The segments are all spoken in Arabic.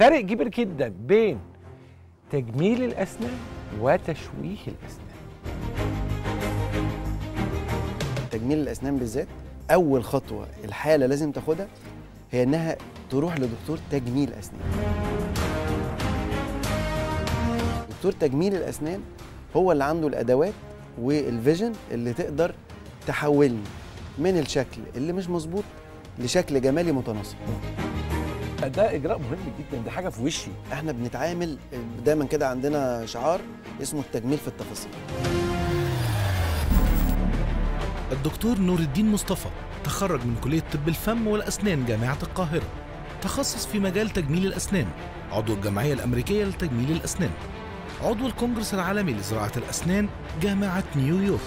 فرق كبير جدا بين تجميل الاسنان وتشويه الاسنان تجميل الاسنان بالذات اول خطوه الحاله لازم تاخدها هي انها تروح لدكتور تجميل اسنان دكتور تجميل الاسنان هو اللي عنده الادوات والفيجن اللي تقدر تحولني من الشكل اللي مش مظبوط لشكل جمالي متناسق ده اجراء مهم جدا دي حاجه في وشي احنا بنتعامل دايما كده عندنا شعار اسمه التجميل في التفاصيل الدكتور نور الدين مصطفى تخرج من كليه طب الفم والاسنان جامعه القاهره تخصص في مجال تجميل الاسنان عضو الجمعيه الامريكيه لتجميل الاسنان عضو الكونجرس العالمي لزراعه الاسنان جامعه نيويورك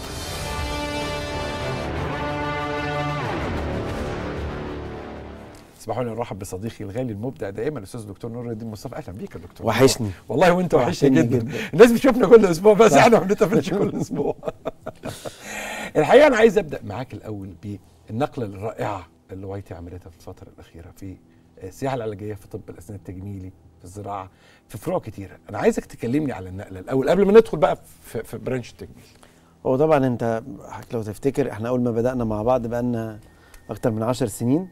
اسمحوا لي نرحب بصديقي الغالي المبدع دائما الاستاذ الدكتور نور الدين مصطفى اهلا بيك يا دكتور وحشني والله وانت وحشني جدا. جدا بتشوفنا كل اسبوع بس احنا ما بنتقابلش كل اسبوع الحقيقه انا عايز ابدا معاك الاول بالنقله الرائعه اللي وايتي عملتها في الفتره الاخيره في آه، السياحه العلاجيه في طب الاسنان التجميلي في الزراعه في فروع كتيره انا عايزك تكلمني على النقله الاول قبل ما ندخل بقى في, في برانش التجميل هو طبعا انت لو تفتكر احنا اول ما بدانا مع بعض بقى لنا اكتر من 10 سنين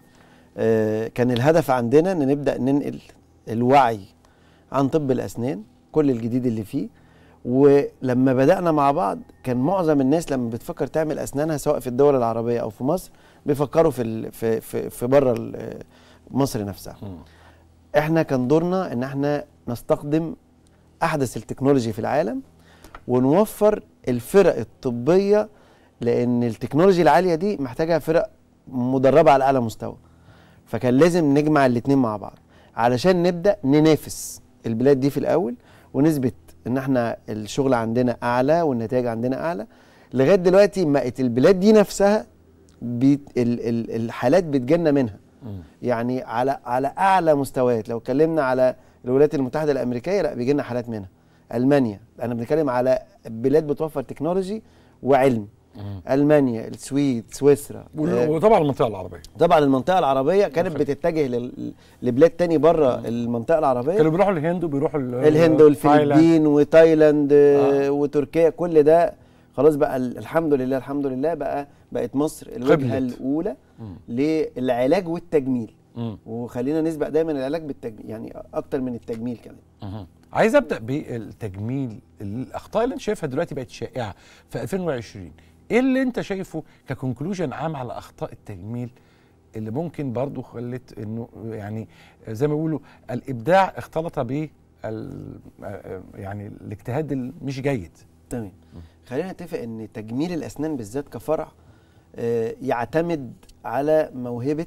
آه، كان الهدف عندنا ان نبدا ننقل الوعي عن طب الاسنان كل الجديد اللي فيه ولما بدانا مع بعض كان معظم الناس لما بتفكر تعمل اسنانها سواء في الدول العربيه او في مصر بيفكروا في في في, في بره آه، مصر نفسها احنا كان دورنا ان احنا نستخدم احدث التكنولوجي في العالم ونوفر الفرق الطبيه لان التكنولوجي العاليه دي محتاجه فرق مدربه على اعلى مستوى فكان لازم نجمع الاثنين مع بعض علشان نبدا ننافس البلاد دي في الاول ونثبت ان احنا الشغل عندنا اعلى والنتائج عندنا اعلى لغايه دلوقتي بقت البلاد دي نفسها بيت ال ال الحالات بتجنى منها يعني على على اعلى مستويات لو اتكلمنا على الولايات المتحده الامريكيه لا بيجي لنا حالات منها المانيا انا بنتكلم على بلاد بتوفر تكنولوجي وعلم المانيا السويد سويسرا آه، وطبعا المنطقه العربيه طبعا المنطقه العربيه كانت بتتجه لبلاد تاني بره المنطقه العربيه كانوا بيروحوا الهند وبيروحوا الهند آه، والفلبين وتايلاند آه،, آه. وتركيا كل ده خلاص بقى الحمد لله الحمد لله بقى بقت مصر الوجهه الاولى للعلاج والتجميل وخلينا نسبق دايما العلاج بالتجميل يعني اكتر من التجميل كمان عايز ابدا بالتجميل الاخطاء اللي انت شايفها دلوقتي بقت شائعه في 2020 ايه اللي انت شايفه ككونكلوجن عام على اخطاء التجميل اللي ممكن برضو خلت انه يعني زي ما بيقولوا الابداع اختلط ب يعني الاجتهاد المش جيد تمام خلينا نتفق ان تجميل الاسنان بالذات كفرع آه، يعتمد على موهبه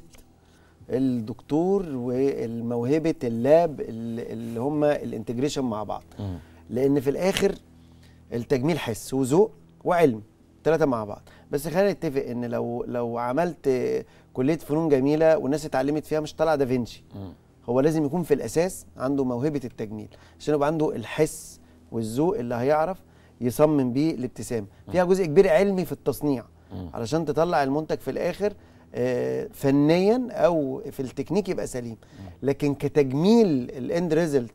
الدكتور وموهبه اللاب اللي هم الانتجريشن مع بعض لان في الاخر التجميل حس وذوق وعلم ثلاثه مع بعض بس خلينا نتفق ان لو لو عملت كليه فنون جميله والناس اتعلمت فيها مش طالعه دافنشي هو لازم يكون في الاساس عنده موهبه التجميل عشان يبقى عنده الحس والذوق اللي هيعرف يصمم بيه الابتسامه فيها جزء كبير علمي في التصنيع علشان تطلع المنتج في الاخر آه، فنيا او في التكنيك يبقى سليم لكن كتجميل الاند ريزلت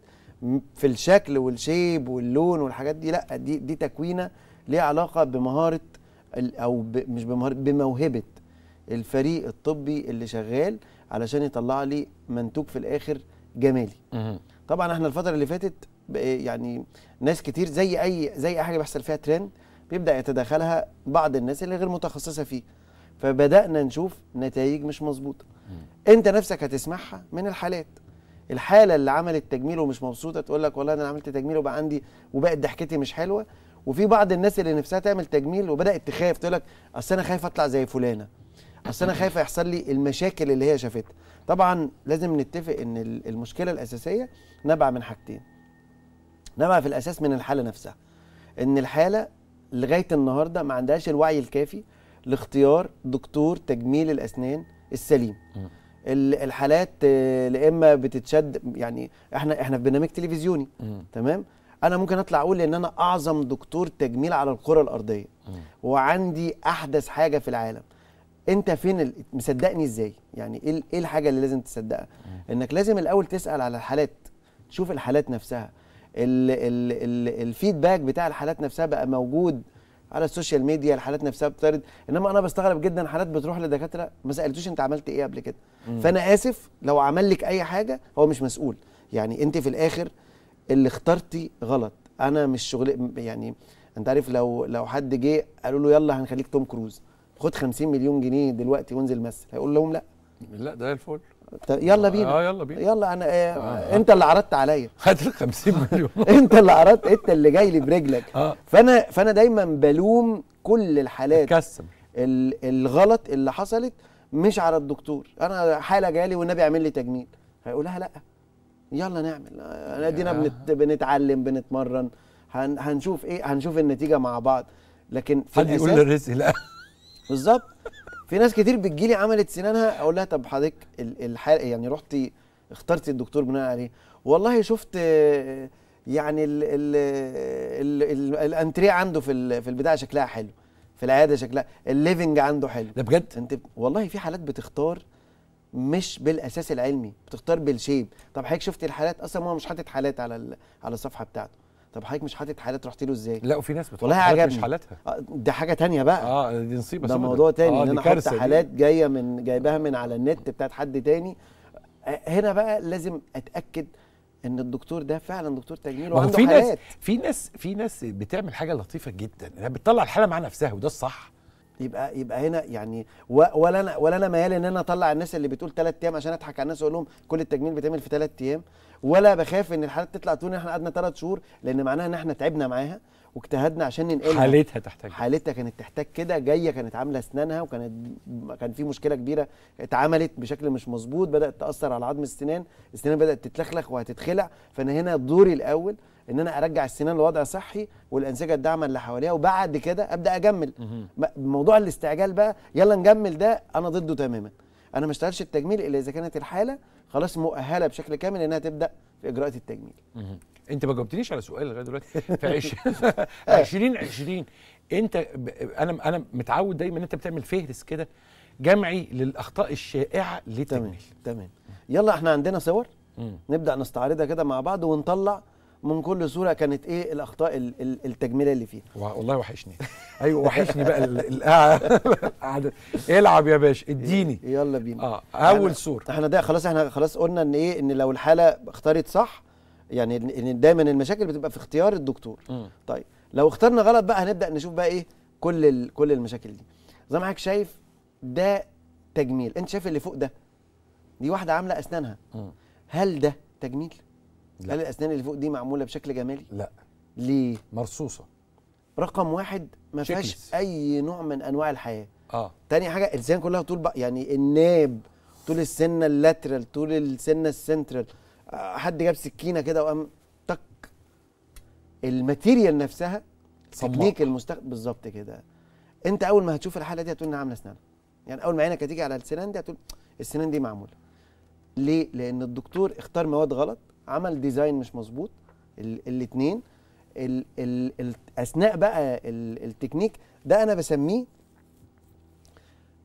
في الشكل والشيب واللون والحاجات دي لا دي دي تكوينه ليها علاقه بمهاره او ب... مش بمهارة بموهبه الفريق الطبي اللي شغال علشان يطلع لي منتوج في الاخر جمالي طبعا احنا الفتره اللي فاتت يعني ناس كتير زي اي زي اي حاجه بيحصل فيها ترند بيبدا يتدخلها بعض الناس اللي غير متخصصه فيه فبدانا نشوف نتائج مش مظبوطه انت نفسك هتسمعها من الحالات الحاله اللي عملت تجميل ومش مبسوطه تقول لك والله انا عملت تجميل وبقى عندي وبقت ضحكتي مش حلوه وفي بعض الناس اللي نفسها تعمل تجميل وبدات تخاف تقول لك اصل انا خايف اطلع زي فلانه اصل انا خايف يحصل لي المشاكل اللي هي شافتها طبعا لازم نتفق ان المشكله الاساسيه نبع من حاجتين نبع في الاساس من الحاله نفسها ان الحاله لغايه النهارده ما عندهاش الوعي الكافي لاختيار دكتور تجميل الاسنان السليم الحالات آه، اما بتتشد يعني احنا احنا في برنامج تلفزيوني تمام انا ممكن اطلع اقول ان انا اعظم دكتور تجميل على الكره الارضيه وعندي احدث حاجه في العالم انت فين ال... مصدقني ازاي يعني ايه ايه الحاجه اللي لازم تصدقها انك لازم الاول تسال على الحالات تشوف الحالات نفسها ال... ال... ال... الفيدباك بتاع الحالات نفسها بقى موجود على السوشيال ميديا الحالات نفسها بترد انما انا بستغرب جدا حالات بتروح لدكاتره ما سالتوش انت عملت ايه قبل كده فانا اسف لو عمل لك اي حاجه هو مش مسؤول يعني انت في الاخر اللي اخترتي غلط انا مش شغل يعني انت عارف لو لو حد جه قالوا له يلا هنخليك توم كروز خد 50 مليون جنيه دلوقتي وانزل مثل هيقول لهم لا لا ده الفل يلا بينا اه يلا بينا يلا انا آه آه. آه. انت اللي عرضت عليا خد ال 50 مليون انت اللي عرضت انت اللي جاي لي برجلك آه. فانا فانا دايما بلوم كل الحالات اتكسب الغلط اللي حصلت مش على الدكتور انا حاله جالي والنبي اعمل لي تجميل هيقول لها لا يلا نعمل آه، ادينا بنت بنتعلم بنتمرن هن هنشوف ايه هنشوف النتيجه مع بعض لكن في حد يقول للرزق لا بالظبط في ناس كتير بتجيلي عملت سنانها اقول لها طب حضرتك الحلقه يعني رحتي اخترتي الدكتور بناء عليه والله شفت آه، يعني الـ الـ الـ الـ الانتريه عنده في في البتاع شكلها حلو في العياده شكلها الليفنج عنده حلو ده بجد انت والله في حالات بتختار مش بالاساس العلمي بتختار بالشيب طب حضرتك شفتي الحالات اصلا هو مش حاطط حالات على على الصفحه بتاعته طب حضرتك مش حاطط حالات رحت له ازاي لا وفي ناس والله عجبني مش حالاتها ده آه، حاجه تانية بقى اه دي نصيبه ده موضوع تاني آه ان انا حاطط حالات جايه من جايباها من على النت بتاعت حد تاني آه، هنا بقى لازم اتاكد ان الدكتور ده فعلا دكتور تجميل وعنده في حالات ناس في ناس في ناس بتعمل حاجه لطيفه جدا انها يعني بتطلع الحاله مع نفسها وده الصح يبقى يبقى هنا يعني ولا انا ولا انا ميال ان انا اطلع الناس اللي بتقول ثلاث ايام عشان اضحك على الناس واقول لهم كل التجميل بيتعمل في ثلاث ايام ولا بخاف ان الحالات تطلع تقول ان احنا قعدنا ثلاث شهور لان معناها ان احنا تعبنا معاها واجتهدنا عشان ننقلها حالتها تحتاج حالتها كانت تحتاج كده جايه كانت عامله اسنانها وكانت كان في مشكله كبيره اتعملت بشكل مش مظبوط بدات تاثر على عظم السنان السنان بدات تتلخلخ وهتتخلع فانا هنا دوري الاول ان انا ارجع السنان لوضع صحي والانسجه الداعمه اللي حواليها وبعد كده ابدا اجمل موضوع الاستعجال بقى يلا نجمل ده انا ضده تماما انا ما اشتغلش التجميل الا اذا كانت الحاله خلاص مؤهله بشكل كامل انها تبدا في اجراءات التجميل انت ما جاوبتنيش على سؤال لغايه دلوقتي في 20 20 انت انا انا متعود دايما ان انت بتعمل فهرس كده جمعي للاخطاء الشائعه للتجميل تمام تمام يلا احنا عندنا صور نبدا نستعرضها كده مع بعض ونطلع من كل صوره كانت ايه الاخطاء التجميليه اللي فيها والله وحشني ايوه وحشني بقى القعده آه. العب يا باشا اديني يلا بينا اه اول صوره احنا ده خلاص احنا خلاص قلنا ان ايه ان لو الحاله اختارت صح يعني ان دايما المشاكل بتبقى في اختيار الدكتور م. طيب لو اخترنا غلط بقى هنبدا نشوف بقى ايه كل كل المشاكل دي زي ما حضرتك شايف ده تجميل انت شايف اللي فوق ده دي واحده عامله اسنانها م. هل ده تجميل لا. هل الاسنان اللي فوق دي معموله بشكل جمالي لا ليه مرصوصه رقم واحد ما فيهاش اي نوع من انواع الحياه اه تاني حاجه الاسنان كلها طول بق يعني الناب طول السنه اللاترال طول السنه السنترال آه، حد جاب سكينه كده وقام تك الماتيريال نفسها تكنيك المستخدم بالظبط كده انت اول ما هتشوف الحاله دي هتقول انها عامله اسنان يعني اول ما عينك هتيجي على السنان دي هتقول السنان دي معموله ليه لان الدكتور اختار مواد غلط عمل ديزاين مش مظبوط الاثنين ال ال ال اثناء بقى ال التكنيك ده انا بسميه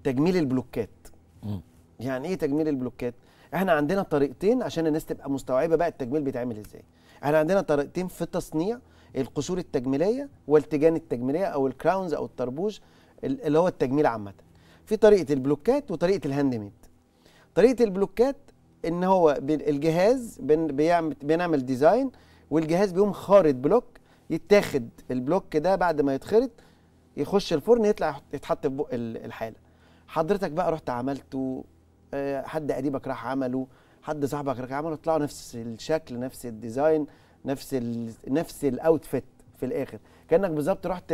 تجميل البلوكات م. يعني ايه تجميل البلوكات احنا عندنا طريقتين عشان الناس تبقى مستوعبه بقى التجميل بيتعمل ازاي احنا عندنا طريقتين في تصنيع القشور التجميليه والتجان التجميليه او الكراونز او التربوج اللي هو التجميل عامه في طريقه البلوكات وطريقه الهاند ميد طريقه البلوكات ان هو الجهاز بيعمل بنعمل ديزاين والجهاز بيقوم خارط بلوك يتاخد البلوك ده بعد ما يتخرط يخش الفرن يطلع يتحط في بق الحاله حضرتك بقى رحت عملته حد قريبك راح عمله حد صاحبك راح عمله طلعوا نفس الشكل نفس الديزاين نفس الـ نفس الاوتفيت في الاخر كانك بالظبط رحت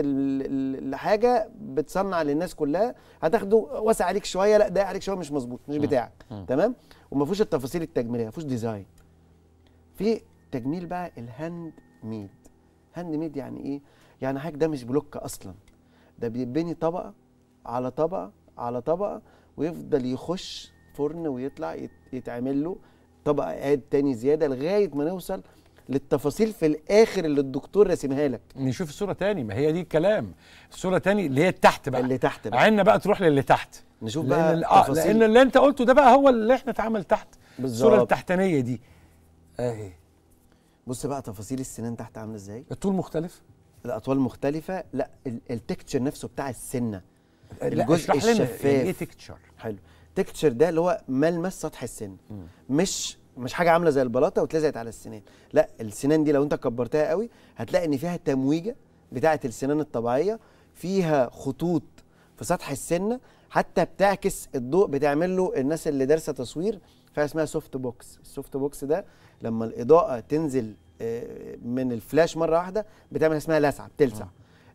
لحاجه بتصنع للناس كلها هتاخده واسع عليك شويه لا ضايق عليك شويه مش مظبوط مش بتاعك تمام وما فيهوش التفاصيل التجميليه ما فيهوش ديزاين في تجميل بقى الهاند ميد هاند ميد يعني ايه يعني حاجه ده مش بلوك اصلا ده بيتبني طبقه على طبقه على طبقه ويفضل يخش فرن ويطلع يتعمل له طبقه عاد تاني زياده لغايه ما نوصل للتفاصيل في الاخر اللي الدكتور راسمها لك نشوف الصوره تاني ما هي دي الكلام الصوره تاني اللي هي تحت بقى اللي تحت بقى عنا بقى تروح للي تحت نشوف بقى آه، التفاصيل آه لان اللي انت قلته ده بقى هو اللي احنا اتعمل تحت بالظبط الصوره التحتانيه دي اهي بص بقى تفاصيل السنان تحت عامله ازاي الطول مختلف الاطوال مختلفه لا التكتشر نفسه بتاع السنه الجزء يعني إيه الشفاف ايه تكتشر حلو تكتشر ده اللي هو ملمس سطح السن مش مش حاجه عامله زي البلاطه واتلزقت على السنان لا السنان دي لو انت كبرتها قوي هتلاقي ان فيها تمويجه بتاعه السنان الطبيعيه فيها خطوط في سطح السنه حتى بتعكس الضوء بتعمل له الناس اللي دارسه تصوير فيها اسمها سوفت بوكس السوفت بوكس ده لما الاضاءه تنزل آه، من الفلاش مره واحده بتعمل اسمها لسعه بتلسع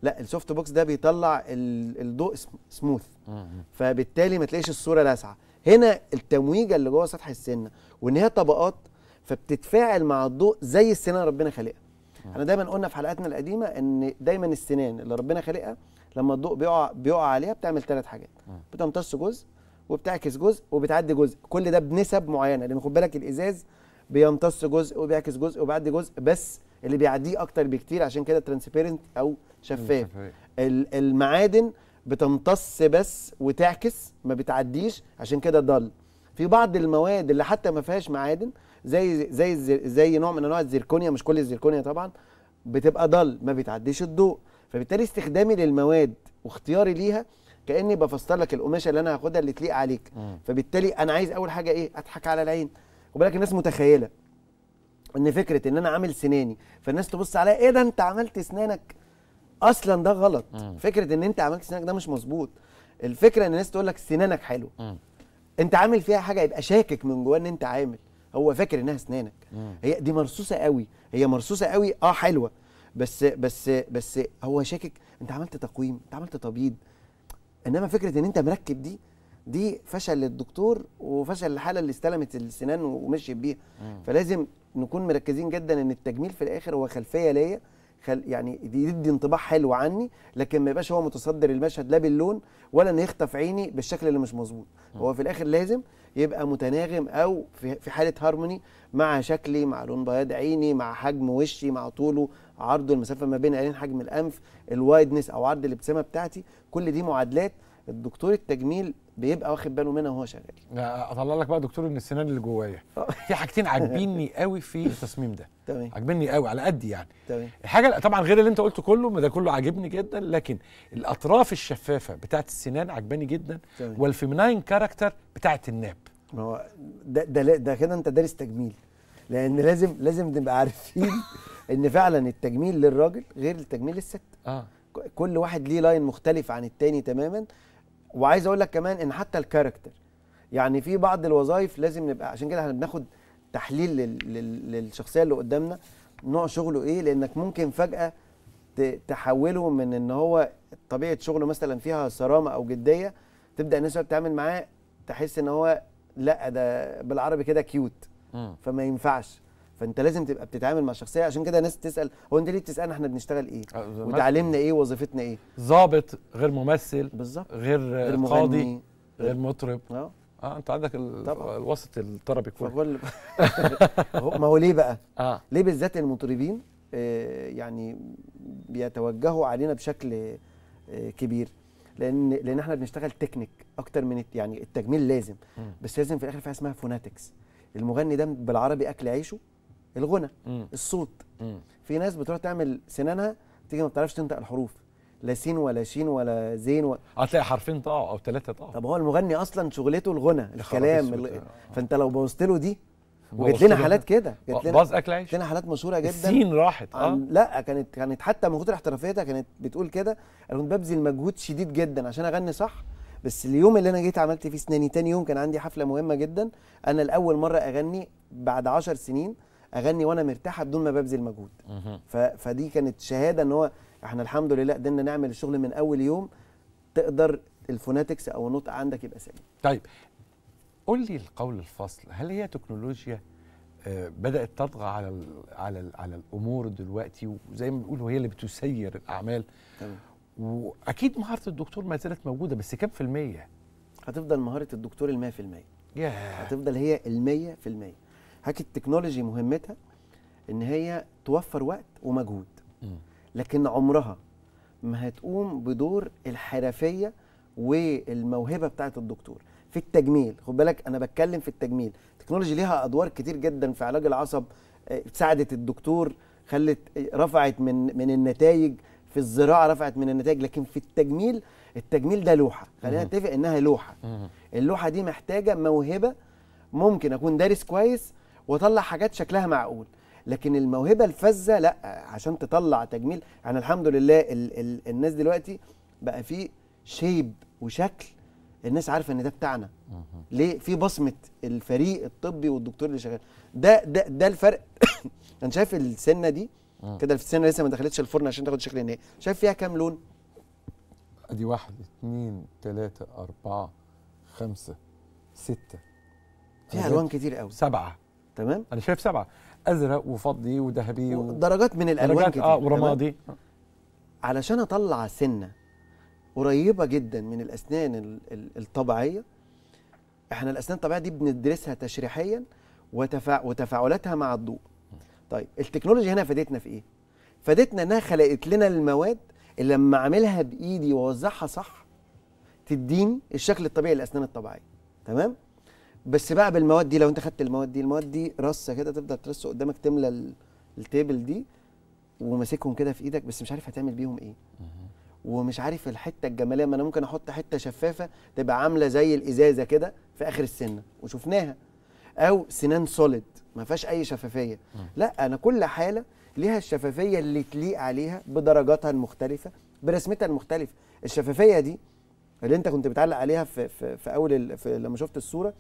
لا السوفت بوكس ده بيطلع الضوء سموث فبالتالي ما تلاقيش الصوره لاسعه هنا التمويجه اللي جوه سطح السنه وان هي طبقات فبتتفاعل مع الضوء زي السنان ربنا خالقها احنا دايما قلنا في حلقاتنا القديمه ان دايما السنان اللي ربنا خالقها لما الضوء بيقع بيقع عليها بتعمل ثلاث حاجات بتمتص جزء وبتعكس جزء وبتعدي جزء كل ده بنسب معينه لان خد بالك الازاز بيمتص جزء وبيعكس جزء وبيعدي جزء بس اللي بيعديه اكتر بكتير عشان كده ترانسبيرنت او شفاف المعادن بتمتص بس وتعكس ما بتعديش عشان كده ضل في بعض المواد اللي حتى ما فيهاش معادن زي زي زي نوع من انواع الزركونيا مش كل الزركونيا طبعا بتبقى ضل ما بتعديش الضوء فبالتالي استخدامي للمواد واختياري ليها كاني بفسر لك القماشه اللي انا هاخدها اللي تليق عليك م. فبالتالي انا عايز اول حاجه ايه اضحك على العين وبالك الناس متخيله ان فكره ان انا عامل سناني فالناس تبص عليا ايه ده انت عملت سنانك اصلا ده غلط مم. فكره ان انت عملت سنانك ده مش مظبوط الفكره ان الناس تقول لك سنانك حلو مم. انت عامل فيها حاجه يبقى شاكك من جواه ان انت عامل هو فاكر انها مم. هي دي مرصوصه قوي هي مرصوصه قوي اه حلوه بس بس بس هو شاكك انت عملت تقويم انت عملت تبييض انما فكره ان انت مركب دي دي فشل للدكتور وفشل الحاله اللي استلمت السنان ومشيت بيها فلازم نكون مركزين جدا ان التجميل في الاخر هو خلفيه ليا خل يعني يدي انطباع حلو عني لكن ما يبقاش هو متصدر المشهد لا باللون ولا انه يخطف عيني بالشكل اللي مش مظبوط هو في الاخر لازم يبقى متناغم او في في حاله هارموني مع شكلي مع لون بياض عيني مع حجم وشي مع طوله عرضه المسافه ما بين عينين حجم الانف الوايدنس او عرض الابتسامه بتاعتي كل دي معادلات الدكتور التجميل بيبقى واخد باله منها وهو شغال اطلع لك بقى دكتور من السنان اللي جوايا آه. في حاجتين عاجبيني قوي في التصميم ده تمام عاجبني قوي على قد يعني تمام الحاجه طبعا غير اللي انت قلته كله ما ده كله عاجبني جدا لكن الاطراف الشفافه بتاعه السنان عاجباني جدا والفيمناين كاركتر بتاعه الناب ما هو ده ده, ده كده انت دارس تجميل لان لازم لازم نبقى عارفين ان فعلا التجميل للراجل غير التجميل للست اه كل واحد ليه لاين مختلف عن التاني تماما وعايز اقول لك كمان ان حتى الكاركتر يعني في بعض الوظائف لازم نبقى عشان كده احنا بناخد تحليل للشخصيه اللي قدامنا نوع شغله ايه لانك ممكن فجاه تحوله من ان هو طبيعه شغله مثلا فيها صرامه او جديه تبدا الناس بتتعامل معاه تحس ان هو لا ده بالعربي كده كيوت فما ينفعش فانت لازم تبقى بتتعامل مع الشخصيه عشان كده ناس تسال هو انت ليه بتسالنا احنا بنشتغل ايه آه، وتعليمنا ايه وظيفتنا ايه ظابط غير ممثل بالظبط غير, غير قاضي غير مطرب اه, آه، انت عندك الوسط الطربي كله ما هو ليه بقى آه. ليه بالذات المطربين آه يعني بيتوجهوا علينا بشكل آه كبير لان لان احنا بنشتغل تكنيك اكتر من يعني التجميل لازم م. بس لازم في الاخر في حاجه اسمها فوناتكس المغني ده بالعربي اكل عيشه الغنى مم. الصوت مم. في ناس بتروح تعمل سنانها تيجي ما بتعرفش تنطق الحروف لا سين ولا شين ولا زين و... هتلاقي حرفين طاعوا او ثلاثه طاعوا طب هو المغني اصلا شغلته الغنى الكلام ال... آه. فانت لو بوظت له دي وجات لنا حالات كده جات لنا باظ اكل عيش لنا حالات مشهوره جدا السين راحت اه لا كانت كانت حتى من كتر احترافيتها كانت بتقول كده انا كنت ببذل مجهود شديد جدا عشان اغني صح بس اليوم اللي انا جيت عملت فيه سناني تاني يوم كان عندي حفله مهمه جدا انا لاول مره اغني بعد 10 سنين اغني وانا مرتاحه بدون ما ببذل مجهود فدي كانت شهاده ان هو احنا الحمد لله قدرنا نعمل الشغل من اول يوم تقدر الفوناتكس او النطق عندك يبقى سليم طيب قول لي القول الفصل هل هي تكنولوجيا آه، بدات تطغى على الـ على الـ على الامور دلوقتي وزي ما بيقولوا هي اللي بتسير الاعمال تمام واكيد مهاره الدكتور ما زالت موجوده بس كم في الميه هتفضل مهاره الدكتور ال 100% yeah. هتفضل هي ال 100% هاك التكنولوجي مهمتها ان هي توفر وقت ومجهود لكن عمرها ما هتقوم بدور الحرفيه والموهبه بتاعه الدكتور في التجميل خد بالك انا بتكلم في التجميل التكنولوجي ليها ادوار كتير جدا في علاج العصب آه، ساعدت الدكتور خلت آه، رفعت من من النتائج في الزراعه رفعت من النتائج لكن في التجميل التجميل ده لوحه خلينا نتفق انها لوحه اللوحه دي محتاجه موهبه ممكن اكون دارس كويس واطلع حاجات شكلها معقول لكن الموهبه الفذه لا عشان تطلع تجميل يعني الحمد لله ال ال الناس دلوقتي بقى في شيب وشكل الناس عارفه ان ده بتاعنا ليه في بصمه الفريق الطبي والدكتور اللي شغال ده ده ده الفرق انا شايف السنه دي كده السنه لسه ما دخلتش الفرن عشان تاخد شكل النهائي شايف فيها كام لون ادي واحد اتنين تلاته اربعه خمسه سته فيها الوان كتير قوي سبعه تمام انا شايف سبعه ازرق وفضي وذهبي و... درجات من الالوان كتير اه ورمادي علشان اطلع سنه قريبه جدا من الاسنان الطبيعيه احنا الاسنان الطبيعيه دي بندرسها تشريحيا وتفا... وتفاعلاتها مع الضوء طيب التكنولوجيا هنا فادتنا في ايه فادتنا انها خلقت لنا المواد اللي لما اعملها بايدي واوزعها صح تديني الشكل الطبيعي للاسنان الطبيعيه تمام بس بقى بالمواد دي لو انت خدت المواد دي المواد دي رصه كده تفضل ترص قدامك تملى التيبل دي وماسكهم كده في ايدك بس مش عارف هتعمل بيهم ايه ومش عارف الحته الجماليه ما انا ممكن احط حته شفافه تبقى عامله زي الازازه كده في اخر السنه وشفناها او سنان سوليد ما فيهاش اي شفافيه لا انا كل حاله ليها الشفافيه اللي تليق عليها بدرجاتها المختلفه برسمتها المختلفه الشفافيه دي اللي انت كنت بتعلق عليها في في, في اول في لما شفت الصوره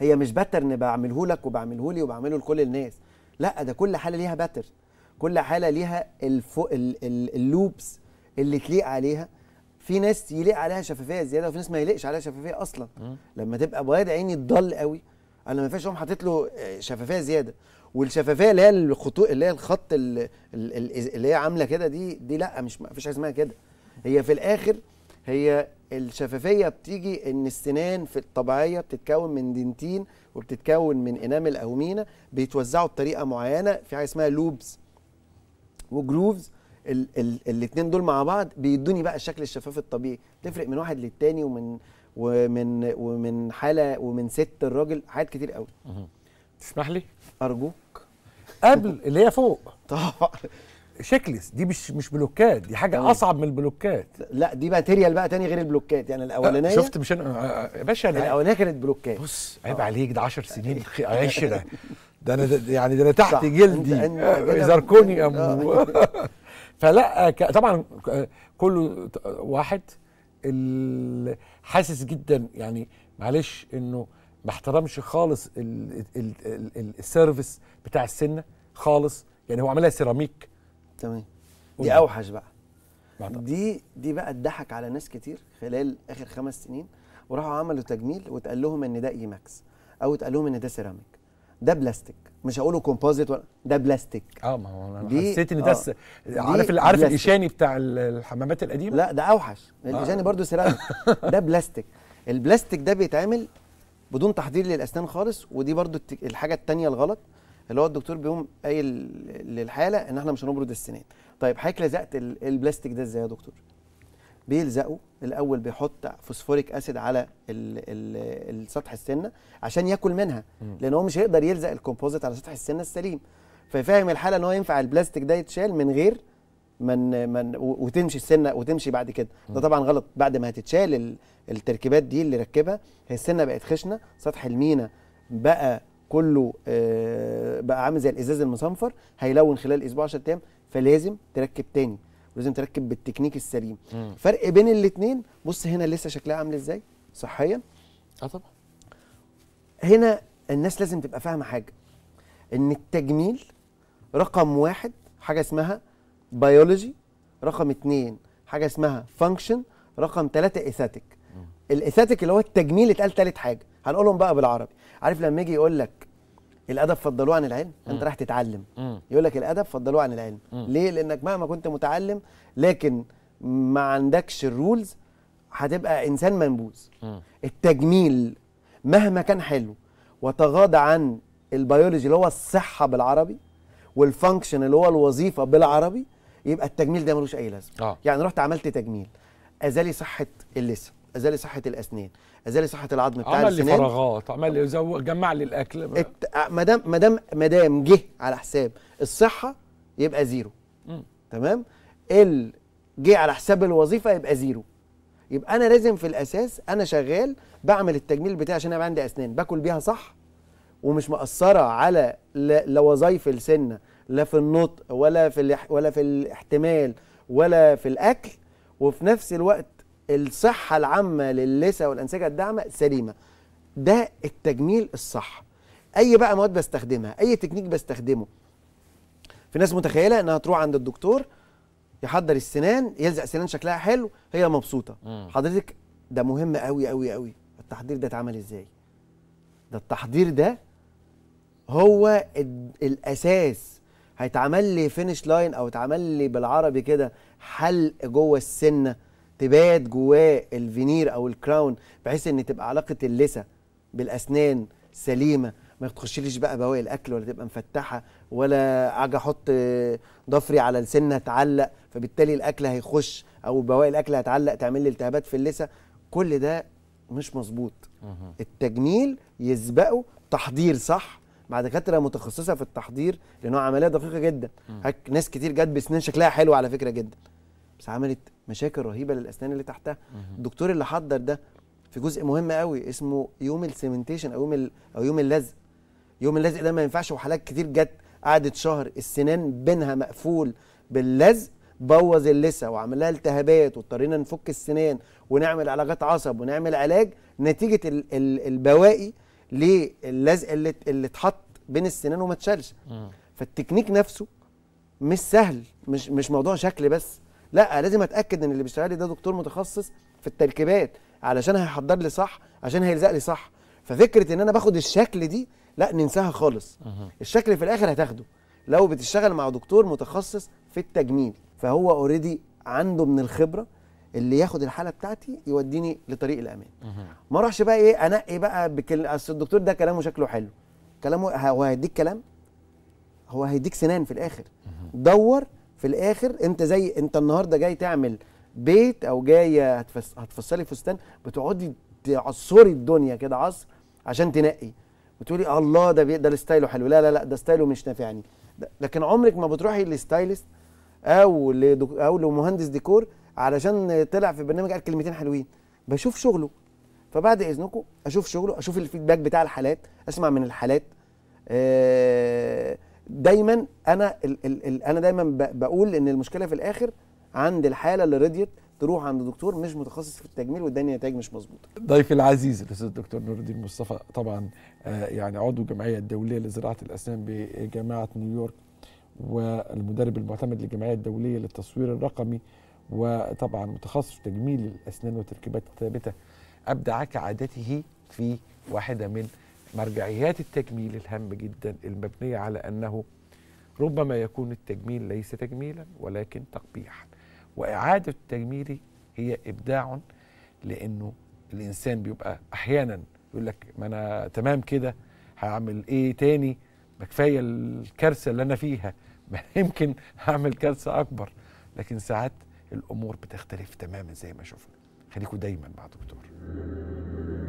هي مش باترن بعمله لك وبعمله لي وبعمله لكل الناس لا ده كل حاله ليها باتر كل حاله ليها الفو... ال... ال... اللوبس اللي تليق عليها في ناس يليق عليها شفافيه زياده وفي ناس ما يليقش عليها شفافيه اصلا لما تبقى بياض عيني تضل قوي انا ما فيش اقوم حاطط له آه، شفافيه زياده والشفافيه اللي هي الخطوط اللي هي الخط اللي, اللي هي عامله كده دي دي لا مش ما فيش حاجه اسمها كده هي في الاخر هي الشفافيه بتيجي ان السنان في الطبيعيه بتتكون من دنتين وبتتكون من انامل او مينا بيتوزعوا بطريقه معينه في حاجه اسمها لوبز وجروفز الاثنين دول مع بعض بيدوني بقى الشكل الشفاف الطبيعي تفرق من واحد للتاني ومن ومن ومن حاله ومن ست الراجل حاجات كتير قوي تسمح لي ارجوك قبل اللي هي فوق طبعا شكلس دي مش مش بلوكات دي حاجه تمام. طيب. اصعب من البلوكات لا دي ماتيريال بقى تاني غير البلوكات يعني الاولانيه أه شفت مش انا آه، آه، يا باشا انا يعني الاولانيه كانت بلوكات بص عيب آه. عليك ده 10 سنين 10 ده انا يعني ده انا تحت جلدي زركونيوم فلا طبعا كله واحد حاسس جدا يعني معلش انه ما احترمش خالص السيرفيس بتاع السنه خالص يعني هو عملها سيراميك تمام دي اوحش بقى دي دي بقى اتضحك على ناس كتير خلال اخر خمس سنين وراحوا عملوا تجميل واتقال لهم ان ده اي ماكس او اتقال لهم ان ده سيراميك ده بلاستيك مش هقوله كومبوزيت ولا ده بلاستيك اه ما هو انا حسيت ان آه، ده آه عارف عارف الايشاني بتاع الحمامات القديمه لا ده اوحش الايشاني آه. برضه سيراميك ده بلاستيك البلاستيك ده بيتعمل بدون تحضير للاسنان خالص ودي برضو الحاجه الثانيه الغلط اللي هو الدكتور بيقوم قايل للحاله ان احنا مش هنبرد السنان طيب حضرتك لزقت البلاستيك ده ازاي يا دكتور بيلزقه الاول بيحط فوسفوريك اسيد على الـ الـ سطح السنه عشان ياكل منها لان هو مش هيقدر يلزق الكومبوزيت على سطح السنه السليم فيفهم الحاله ان هو ينفع البلاستيك ده يتشال من غير من من وتمشي السنه وتمشي بعد كده ده طبعا غلط بعد ما هتتشال التركيبات دي اللي ركبها هي السنه بقت خشنه سطح المينا بقى كله آه، بقى عامل زي الازاز المصنفر هيلون خلال اسبوع 10 ايام فلازم تركب تاني ولازم تركب بالتكنيك السليم مم. فرق بين الاثنين بص هنا لسه شكلها عامل ازاي صحيا اه طبعا هنا الناس لازم تبقى فاهمه حاجه ان التجميل رقم واحد حاجه اسمها بيولوجي رقم اتنين حاجه اسمها فانكشن رقم ثلاثة ايثاتيك الايثاتيك اللي هو التجميل اتقال ثالث حاجه هنقولهم بقى بالعربي عارف لما يجي يقول لك الادب فضلوه عن العلم انت رايح تتعلم يقول لك الادب فضلوه عن العلم ليه لانك مهما كنت متعلم لكن ما عندكش الرولز هتبقى انسان منبوذ التجميل مهما كان حلو وتغاضى عن البيولوجي اللي هو الصحه بالعربي والفانكشن اللي هو الوظيفه بالعربي يبقى التجميل ده ملوش اي لازمه آه. يعني رحت عملت تجميل ازالي صحه اللسان ازالي صحه الاسنان ازالي صحه العظم بتاع عمل السنان عمل لي فراغات عمل لي زو... جمع لي الاكل الت... آه، ما دام ما دام ما دام جه على حساب الصحه يبقى زيرو م. تمام ال جه على حساب الوظيفه يبقى زيرو يبقى انا لازم في الاساس انا شغال بعمل التجميل بتاعي عشان انا عندي اسنان باكل بيها صح ومش مأثره على لا, وظايف السنه لا في النطق ولا في ولا في الاحتمال ولا في الاكل وفي نفس الوقت الصحه العامه للثه والانسجه الداعمه سليمه ده التجميل الصح اي بقى مواد بستخدمها اي تكنيك بستخدمه في ناس متخيله انها تروح عند الدكتور يحضر السنان يلزق سنان شكلها حلو هي مبسوطه مم. حضرتك ده مهم قوي قوي قوي التحضير ده اتعمل ازاي ده التحضير ده هو الاساس هيتعمل لي فينش لاين او اتعمل لي بالعربي كده حلق جوه السنه تبات جواه الفينير او الكراون بحيث ان تبقى علاقه اللثه بالاسنان سليمه ما تخشليش بقى بواقي الاكل ولا تبقى مفتحه ولا اجي احط ضفري على لسنه اتعلق فبالتالي الاكل هيخش او بواقي الاكل هتعلق تعمل لي التهابات في اللثه كل ده مش مظبوط التجميل يسبقه تحضير صح مع دكاتره متخصصه في التحضير لان عمليه دقيقه جدا ناس كتير جت باسنان شكلها حلو على فكره جدا بس عملت مشاكل رهيبه للاسنان اللي تحتها الدكتور اللي حضر ده في جزء مهم قوي اسمه يوم السيمنتيشن او يوم او يوم اللزق يوم اللزق ده ما ينفعش وحالات كتير جت قعدت شهر السنان بينها مقفول باللزق بوظ اللثه وعمل لها التهابات واضطرينا نفك السنان ونعمل علاجات عصب ونعمل علاج نتيجه ال... ال... البواقي للزق اللي اللي اتحط بين السنان وما اتشالش فالتكنيك نفسه مش سهل مش مش موضوع شكل بس لا لازم اتاكد ان اللي بيشتغل لي ده دكتور متخصص في التركيبات علشان هيحضر لي صح عشان هيلزق لي صح ففكره ان انا باخد الشكل دي لا ننساها خالص الشكل في الاخر هتاخده لو بتشتغل مع دكتور متخصص في التجميل فهو اوريدي عنده من الخبره اللي ياخد الحاله بتاعتي يوديني لطريق الامان ما اروحش بقى ايه انقي بقى بكل اصل الدكتور ده كلامه شكله حلو كلامه هو هيديك كلام هو هيديك سنان في الاخر دور في الاخر انت زي انت النهارده جاي تعمل بيت او جايه هتفصلي فستان بتقعدي تعصري الدنيا كده عصر عشان تنقي وتقولي الله ده ده ستايله حلو لا لا لا ده ستايله مش نافعني لكن عمرك ما بتروحي لستايلست او او لمهندس ديكور علشان طلع في برنامج قال كلمتين حلوين بشوف شغله فبعد اذنكم اشوف شغله اشوف الفيدباك بتاع الحالات اسمع من الحالات أه دايما انا ال ال ال انا دايما بقول ان المشكله في الاخر عند الحاله اللي رضيت تروح عند دكتور مش متخصص في التجميل واداني نتائج مش مظبوطه. ضيفي العزيز الاستاذ الدكتور نور الدين مصطفى طبعا آه يعني عضو الجمعيه الدوليه لزراعه الاسنان بجامعه نيويورك والمدرب المعتمد للجمعيه الدوليه للتصوير الرقمي وطبعا متخصص تجميل الاسنان وتركيبات الثابته ابدع كعادته في واحده من مرجعيات التجميل الهامة جدا المبنية على أنه ربما يكون التجميل ليس تجميلا ولكن تقبيحا وإعادة التجميل هي إبداع لأنه الإنسان بيبقى أحيانا يقول لك ما أنا تمام كده هعمل إيه تاني ما كفاية الكارثة اللي أنا فيها ما يمكن هعمل كارثة أكبر لكن ساعات الأمور بتختلف تماما زي ما شفنا خليكوا دايما مع دكتور